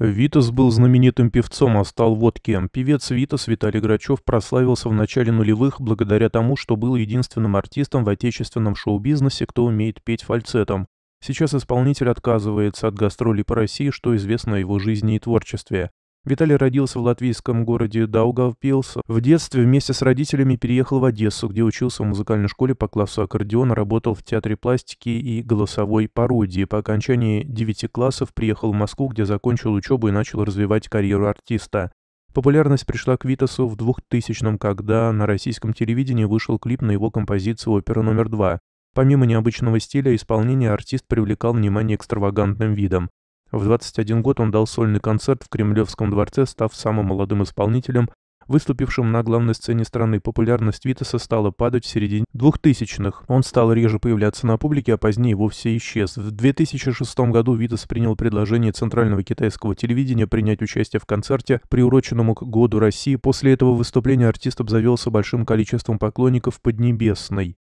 Витас был знаменитым певцом, а стал вот кем. Певец Витас Виталий Грачев прославился в начале нулевых благодаря тому, что был единственным артистом в отечественном шоу-бизнесе, кто умеет петь фальцетом. Сейчас исполнитель отказывается от гастролей по России, что известно о его жизни и творчестве. Виталий родился в латвийском городе Даугавпилс. В детстве вместе с родителями переехал в Одессу, где учился в музыкальной школе по классу аккордеона, работал в театре пластики и голосовой пародии. По окончании девяти классов приехал в Москву, где закончил учебу и начал развивать карьеру артиста. Популярность пришла к Витасу в 2000-м, когда на российском телевидении вышел клип на его композицию «Опера номер два". Помимо необычного стиля исполнения, артист привлекал внимание экстравагантным видом. В 21 год он дал сольный концерт в Кремлевском дворце, став самым молодым исполнителем, выступившим на главной сцене страны. Популярность Витаса стала падать в середине 2000-х. Он стал реже появляться на публике, а позднее вовсе исчез. В 2006 году Витас принял предложение Центрального китайского телевидения принять участие в концерте, приуроченному к Году России. После этого выступления артист обзавелся большим количеством поклонников Поднебесной.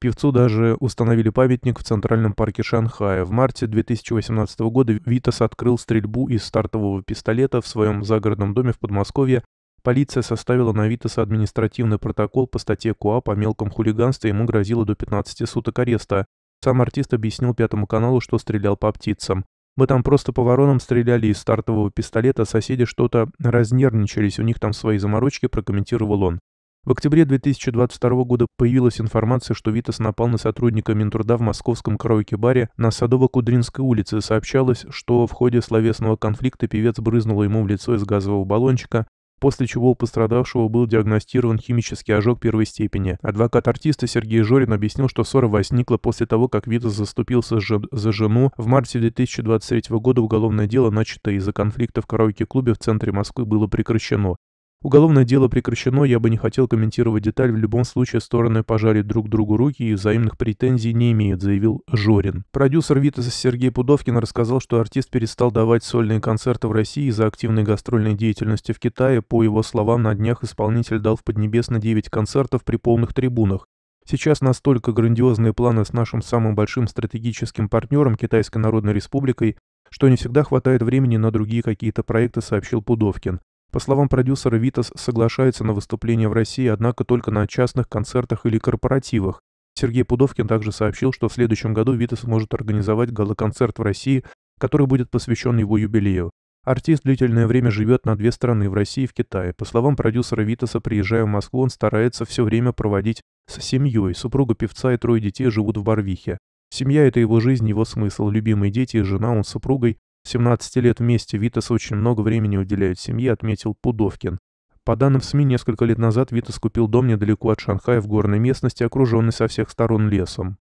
Певцу даже установили памятник в Центральном парке Шанхая. В марте 2018 года Витас открыл стрельбу из стартового пистолета в своем загородном доме в Подмосковье. Полиция составила на Витаса административный протокол по статье КУАП о мелком хулиганстве, ему грозило до 15 суток ареста. Сам артист объяснил Пятому каналу, что стрелял по птицам. Мы там просто по воронам стреляли из стартового пистолета, соседи что-то разнервничались, у них там свои заморочки, прокомментировал он. В октябре 2022 года появилась информация, что Витас напал на сотрудника Минтруда в московском караоке-баре на Садово-Кудринской улице. Сообщалось, что в ходе словесного конфликта певец брызнул ему в лицо из газового баллончика, после чего у пострадавшего был диагностирован химический ожог первой степени. Адвокат артиста Сергей Жорин объяснил, что ссора возникла после того, как Витас заступился за жену. В марте 2023 года уголовное дело, начатое из-за конфликта в караоке-клубе в центре Москвы, было прекращено. Уголовное дело прекращено, я бы не хотел комментировать деталь, в любом случае стороны пожали друг другу руки и взаимных претензий не имеют, заявил Жорин. Продюсер Витаса Сергей Пудовкин рассказал, что артист перестал давать сольные концерты в России из-за активной гастрольной деятельности в Китае. По его словам, на днях исполнитель дал в Поднебесно 9 концертов при полных трибунах. Сейчас настолько грандиозные планы с нашим самым большим стратегическим партнером Китайской Народной Республикой, что не всегда хватает времени на другие какие-то проекты, сообщил Пудовкин. По словам продюсера, Витас соглашается на выступление в России, однако только на частных концертах или корпоративах. Сергей Пудовкин также сообщил, что в следующем году Витас может организовать гала-концерт в России, который будет посвящен его юбилею. Артист длительное время живет на две страны, в России и в Китае. По словам продюсера Витаса, приезжая в Москву, он старается все время проводить с семьей. Супруга певца и трое детей живут в Барвихе. Семья – это его жизнь, его смысл, любимые дети и жена, он с супругой, 17 лет вместе Витас очень много времени уделяет семье, отметил Пудовкин. По данным СМИ, несколько лет назад Витас купил дом недалеко от Шанхая в горной местности, окруженный со всех сторон лесом.